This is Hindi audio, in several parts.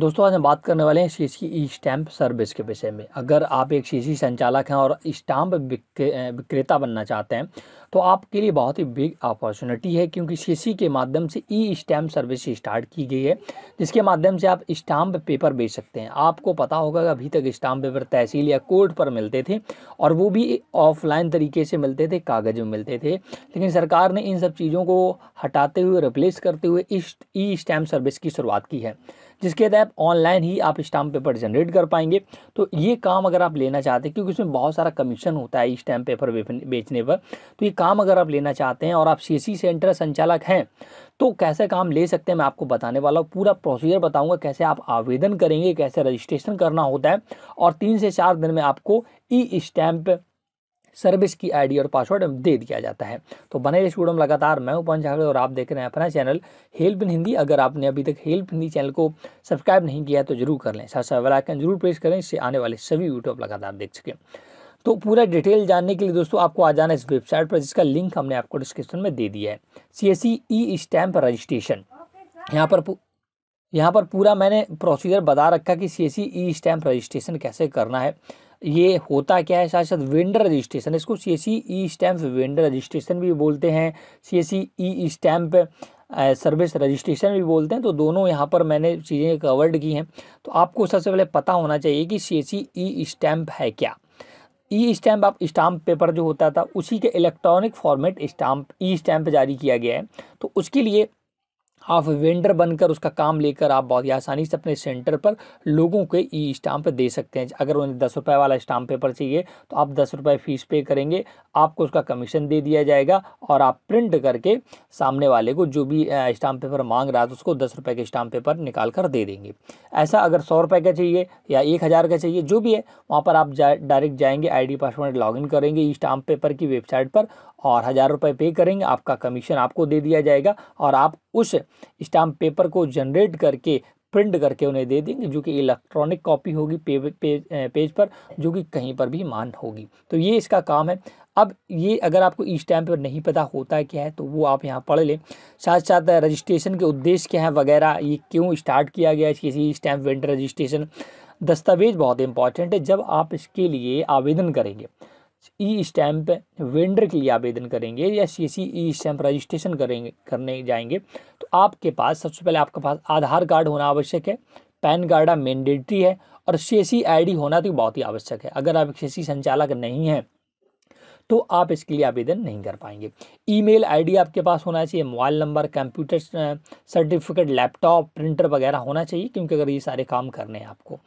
दोस्तों आज हम बात करने वाले हैं शीशी ई स्टैम्प सर्विस के विषय में अगर आप एक शीशी संचालक हैं और स्टाम्प विक्रेता बनना चाहते हैं तो आपके लिए बहुत ही बिग अपॉर्चुनिटी है क्योंकि शीशी के माध्यम से ई स्टैम्प सर्विस स्टार्ट की गई है जिसके माध्यम से आप स्टाम्प पेपर बेच सकते हैं आपको पता होगा कि अभी तक स्टाम्प पेपर तहसील या कोर्ट पर मिलते थे और वो भी ऑफलाइन तरीके से मिलते थे कागज़ में मिलते थे लेकिन सरकार ने इन सब चीज़ों को हटाते हुए रिप्लेस करते हुए ई स्टैम्प सर्विस की शुरुआत की है जिसके तहत ऑनलाइन ही आप स्टाम्प पेपर जनरेट कर पाएंगे तो ये काम अगर आप लेना चाहते हैं क्योंकि इसमें बहुत सारा कमीशन होता है स्टैम्प पेपर बेचने पर तो ये काम अगर आप लेना चाहते हैं और आप सी सेंटर संचालक हैं तो कैसे काम ले सकते हैं मैं आपको बताने वाला हूँ पूरा प्रोसीजर बताऊँगा कैसे आप आवेदन करेंगे कैसे रजिस्ट्रेशन करना होता है और तीन से चार दिन में आपको ई स्टैम्प सर्विस की आईडी और पासवर्ड दे दिया जाता है तो बने रहे स्टूडेंट लगातार मैं उपन झागड़े और आप देख रहे हैं अपना चैनल हेल्प इन हिंदी अगर आपने अभी तक हेल्प हिंदी चैनल को सब्सक्राइब नहीं किया तो जरूर कर लें साथ साथ वेलाइकन जरूर प्रेस करें इससे आने वाले सभी यूट्यूब आप लगातार देख सकें तो पूरा डिटेल जानने के लिए दोस्तों आपको आ जाना इस वेबसाइट पर जिसका लिंक हमने आपको डिस्क्रिप्शन में दे दिया है C S C E stamp registration यहाँ पर यहाँ पर पूरा मैंने प्रोसीजर बता रखा कि C S C E stamp registration कैसे करना है ये होता क्या है साथ साथ वेंडर रजिस्ट्रेशन इसको C S E stamp vendor registration भी बोलते हैं C S E stamp service registration भी बोलते हैं तो दोनों यहाँ पर मैंने चीज़ें कवर्ड की हैं तो आपको सबसे पहले पता होना चाहिए कि सी एस ई स्टैम्प है क्या ई स्टैम्प आप स्टाम्प पेपर जो होता था उसी के electronic format stamp E stamp जारी किया गया है तो उसके लिए आप वेंडर बनकर उसका काम लेकर आप बहुत ही आसानी से अपने सेंटर पर लोगों के ई स्टाम्प दे सकते हैं अगर उन्हें दस रुपये वाला स्टाम्प पेपर चाहिए तो आप दस रुपये फीस पे करेंगे आपको उसका कमीशन दे दिया जाएगा और आप प्रिंट करके सामने वाले को जो भी स्टाम्प पेपर मांग रहा है तो उसको दस रुपये के स्टाम्प पेपर निकाल कर दे देंगे ऐसा अगर सौ रुपये का चाहिए या एक हज़ार का चाहिए जो भी है वहाँ पर आप जा, डायरेक्ट जाएंगे डी पासवर्ड इन करेंगे ई स्टाम्प पेपर की वेबसाइट पर और हज़ार रुपये पे करेंगे आपका कमीशन आपको दे दिया जाएगा और आप उस स्टाम्प पेपर को जनरेट करके प्रिंट करके उन्हें दे देंगे जो कि इलेक्ट्रॉनिक कॉपी होगी पे, पेज पेज पर जो कि कहीं पर भी मान होगी तो ये इसका काम है अब ये अगर आपको ई स्टैम्प पर नहीं पता होता है क्या है तो वो आप यहाँ पढ़ लें साथ साथ रजिस्ट्रेशन के उद्देश्य क्या है वगैरह ये क्यों स्टार्ट किया गया है किसी स्टैम्प वेंडर रजिस्ट्रेशन दस्तावेज बहुत इंपॉर्टेंट है जब आप इसके लिए आवेदन करेंगे ई स्टैम्प वेंडर के लिए आवेदन करेंगे या सी ई स्टैम्प रजिस्ट्रेशन करेंगे करने जाएंगे तो आपके पास सबसे पहले आपके पास आधार कार्ड होना आवश्यक है पैन कार्ड मैंडेटरी है और सी आईडी होना तो बहुत ही आवश्यक है अगर आप सी संचालक नहीं हैं तो आप इसके लिए आवेदन नहीं कर पाएंगे ईमेल आईडी आपके पास होना चाहिए mobile number computer certificate laptop printer वगैरह होना चाहिए क्योंकि अगर ये सारे काम करने हैं आपको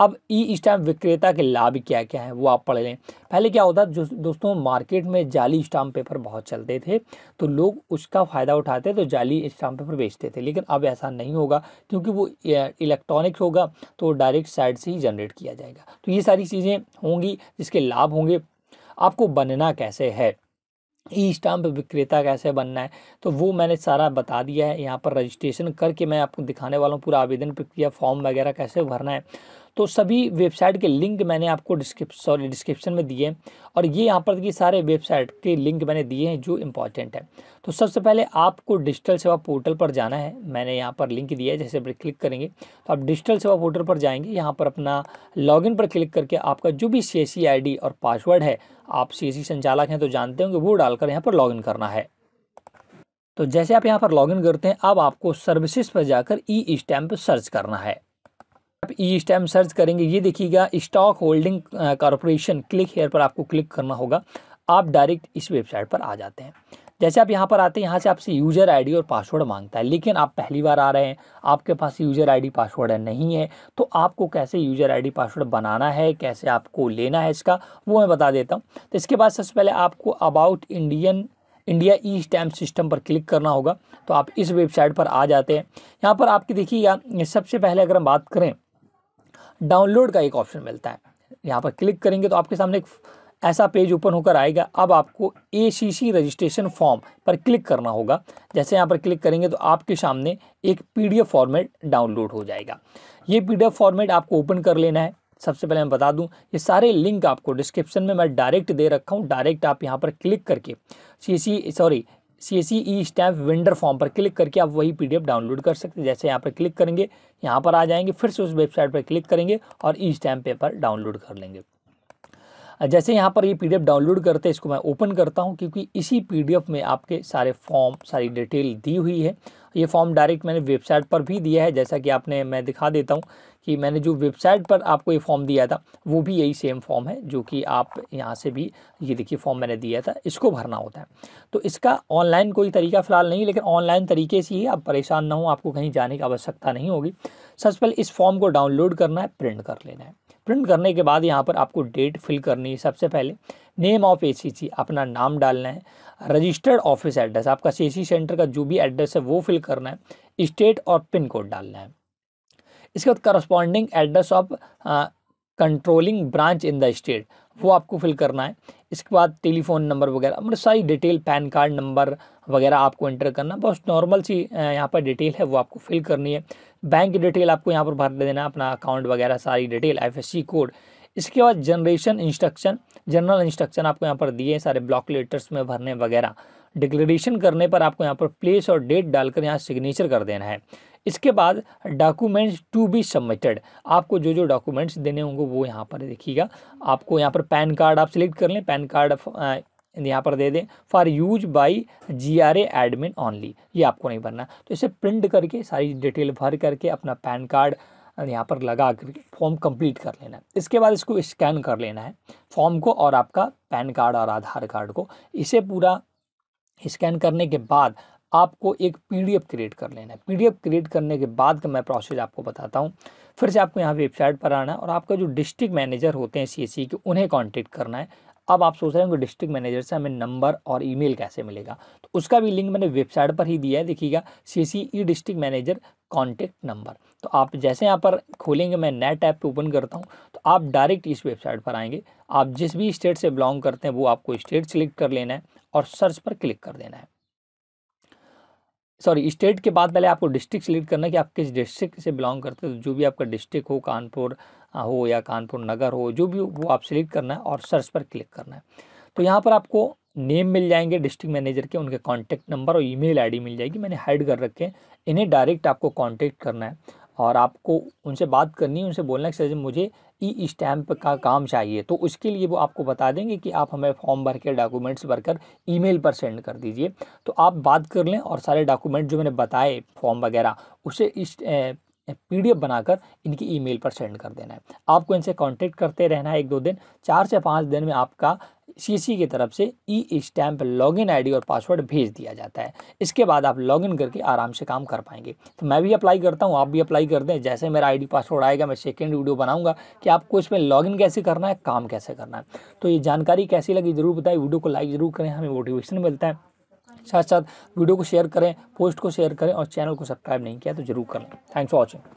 अब ई स्टाम्प विक्रेता के लाभ क्या क्या है वो आप पढ़ लें पहले क्या होता जो दोस्तों मार्केट में जाली स्टाम्प पेपर बहुत चलते थे तो लोग उसका फ़ायदा उठाते तो जाली स्टाम्प पेपर बेचते थे लेकिन अब ऐसा नहीं होगा क्योंकि वो इलेक्ट्रॉनिक्स होगा तो डायरेक्ट साइड से ही जनरेट किया जाएगा तो ये सारी चीज़ें होंगी जिसके लाभ होंगे आपको बनना कैसे है ई स्टाम्प विक्रेता कैसे बनना है तो वो मैंने सारा बता दिया है यहाँ पर रजिस्ट्रेशन करके मैं आपको दिखाने वाला हूँ पूरा आवेदन प्रक्रिया फॉर्म वगैरह कैसे भरना है तो सभी वेबसाइट के लिंक मैंने आपको डिस्क्रिप्शन सॉरी डिस्क्रिप्शन में दिए हैं और ये यहाँ पर कि सारे वेबसाइट के लिंक मैंने दिए हैं जो इंपॉर्टेंट है तो सबसे पहले आपको डिजिटल सेवा पोर्टल पर जाना है मैंने यहाँ पर लिंक दिया है जैसे पर क्लिक करेंगे तो आप डिजिटल सेवा पोर्टल पर जाएंगे यहाँ पर अपना लॉगिन पर क्लिक करके आपका जो भी सी एस e और पासवर्ड है आप सी e संचालक हैं तो जानते होंगे वो डालकर यहाँ पर लॉगिन करना है तो जैसे आप यहाँ पर लॉगिन करते हैं अब आपको सर्विसेज पर जाकर ई स्टैम्प सर्च करना है आप ई स्टैम सर्च करेंगे ये देखिएगा stock holding corporation click here पर आपको क्लिक करना होगा आप डायरेक्ट इस वेबसाइट पर आ जाते हैं जैसे आप यहाँ पर आते हैं यहाँ से आपसे यूज़र आईडी और पासवर्ड मांगता है लेकिन आप पहली बार आ रहे हैं आपके पास यूज़र आईडी पासवर्ड नहीं है तो आपको कैसे यूज़र आईडी पासवर्ड बनाना है कैसे आपको लेना है इसका वो मैं बता देता हूँ तो इसके बाद सबसे पहले आपको about Indian India E stamp system पर क्लिक करना होगा तो आप इस वेबसाइट पर आ जाते हैं यहाँ पर आपकी देखिएगा सबसे पहले अगर हम बात करें डाउनलोड का एक ऑप्शन मिलता है यहाँ पर क्लिक करेंगे तो आपके सामने एक ऐसा पेज ओपन होकर आएगा अब आपको ए रजिस्ट्रेशन फॉर्म पर क्लिक करना होगा जैसे यहाँ पर क्लिक करेंगे तो आपके सामने एक पी फॉर्मेट डाउनलोड हो जाएगा ये पी फॉर्मेट आपको ओपन कर लेना है सबसे पहले मैं बता दूं ये सारे लिंक आपको डिस्क्रिप्शन में मैं डायरेक्ट दे रखा हूँ डायरेक्ट आप यहाँ पर क्लिक करके C sorry C S E stamp vendor form पर क्लिक करके आप वही पीडीएफ डाउनलोड कर सकते हैं जैसे यहाँ पर क्लिक करेंगे यहाँ पर आ जाएंगे फिर से उस वेबसाइट पर क्लिक करेंगे और ई स्टैम्प पेपर डाउनलोड कर लेंगे जैसे यहाँ पर ये पीडीएफ डाउनलोड करते हैं इसको मैं ओपन करता हूँ क्योंकि इसी पीडीएफ में आपके सारे फॉर्म सारी डिटेल दी हुई है ये फॉर्म डायरेक्ट मैंने वेबसाइट पर भी दिया है जैसा कि आपने मैं दिखा देता हूँ कि मैंने जो वेबसाइट पर आपको ये फॉर्म दिया था वो भी यही सेम फॉर्म है जो कि आप यहाँ से भी ये देखिए फॉर्म मैंने दिया था इसको भरना होता है तो इसका ऑनलाइन कोई तरीका फ़िलहाल नहीं लेकिन ऑनलाइन तरीके से ही आप परेशान ना हो आपको कहीं जाने की आवश्यकता नहीं होगी सबसे पहले इस फॉर्म को डाउनलोड करना है प्रिंट कर लेना है प्रिंट करने के बाद यहाँ पर आपको डेट फिल करनी है सबसे पहले नेम ऑफ ए अपना नाम डालना है रजिस्टर्ड ऑफिस एड्रेस आपका सी सेंटर का जो भी एड्रेस है वो फिल करना है स्टेट और पिन कोड डालना है इसके बाद corresponding address of controlling branch in the state वो आपको फिल करना है इसके बाद टेलीफोन नंबर वगैरह मतलब सारी डिटेल पैन कार्ड नंबर वगैरह आपको एंटर करना बहुत नॉर्मल सी uh, यहाँ पर डिटेल है वो आपको फिल करनी है बैंक की डिटेल आपको यहाँ पर भर देना अपना अकाउंट वगैरह सारी डिटेल आई कोड इसके बाद जनरेशन इंस्ट्रक्शन जनरल इंस्ट्रक्शन आपको यहाँ पर दिए सारे ब्लॉक लेटर्स में भरने वगैरह डिक्लेरेशन करने पर आपको यहाँ पर प्लेस और डेट डालकर यहाँ सिग्नेचर कर देना है इसके बाद डॉक्यूमेंट्स टू बी सबमिटेड आपको जो जो डॉक्यूमेंट्स देने होंगे वो यहाँ पर देखिएगा आपको यहाँ पर पैन कार्ड आप सिलेक्ट कर लें पैन कार्ड यहाँ पर दे दें for use by G R admin only ये आपको नहीं भरना तो इसे प्रिंट करके सारी डिटेल भर करके अपना पैन कार्ड यहाँ पर लगा कर फॉर्म कंप्लीट कर लेना है इसके बाद इसको स्कैन कर लेना है फॉर्म को और आपका पैन कार्ड और आधार कार्ड को इसे पूरा स्कैन करने के बाद आपको एक पीडीएफ क्रिएट कर लेना है पीडीएफ क्रिएट करने के बाद का मैं प्रोसेस आपको बताता हूँ फिर से आपको यहाँ वेबसाइट पर आना है और आपका जो डिस्ट्रिक्ट मैनेजर होते हैं सी e के उन्हें कॉन्टेक्ट करना है अब आप सोच रहे होंगे डिस्ट्रिक्ट मैनेजर से हमें नंबर और ईमेल कैसे मिलेगा तो उसका भी लिंक मैंने वेबसाइट पर ही दिया है देखिएगा C C E district manager contact number तो आप जैसे यहाँ पर खोलेंगे मैं नेट ऐप पे ओपन करता हूँ तो आप डायरेक्ट इस वेबसाइट पर आएंगे आप जिस भी स्टेट से बिलोंग करते हैं वो आपको स्टेट सेलेक्ट कर लेना है और सर्च पर क्लिक कर देना है सॉरी स्टेट के बाद पहले आपको डिस्ट्रिक्ट सेलेक्ट करना है कि आप किस डिस्ट्रिक्ट से बिलोंग करते हो तो जो भी आपका डिस्ट्रिक्ट हो कानपुर हो या कानपुर नगर हो जो भी हो वो आप सिलेक्ट करना है और सर्च पर क्लिक करना है तो यहाँ पर आपको नेम मिल जाएंगे डिस्ट्रिक्ट मैनेजर के उनके कॉन्टैक्ट नंबर और ई मेल मिल जाएगी मैंने हाइड कर रखे हैं इन्हें डायरेक्ट आपको कॉन्टैक्ट करना है और आपको उनसे बात करनी है उनसे बोलना है कि सर जी मुझे ई स्टैम्प का काम चाहिए तो उसके लिए वो आपको बता देंगे कि आप हमें फॉर्म भर के डॉक्यूमेंट्स भरकर ईमेल पर सेंड कर दीजिए तो आप बात कर लें और सारे डॉक्यूमेंट जो मैंने बताए फॉर्म वगैरह उसे इस पी बनाकर इनकी ईमेल पर सेंड कर देना है आपको इनसे कांटेक्ट करते रहना है एक दो दिन चार से पाँच दिन में आपका सीसी की तरफ से ई स्टैम्प लॉगिन आईडी और पासवर्ड भेज दिया जाता है इसके बाद आप लॉगिन करके आराम से काम कर पाएंगे तो मैं भी अप्लाई करता हूँ आप भी अप्लाई कर दें जैसे मेरा आईडी पासवर्ड आएगा मैं सेकेंड वीडियो बनाऊंगा कि आपको इसमें लॉगिन कैसे करना है काम कैसे करना है तो ये जानकारी कैसी लगी ज़रूर बताएं वीडियो को लाइक ज़रूर करें हमें मोटिवेशन मिलता है साथ साथ वीडियो को शेयर करें पोस्ट को शेयर करें और चैनल को सब्सक्राइब नहीं किया तो जरूर करें थैंक्स फॉर वॉचिंग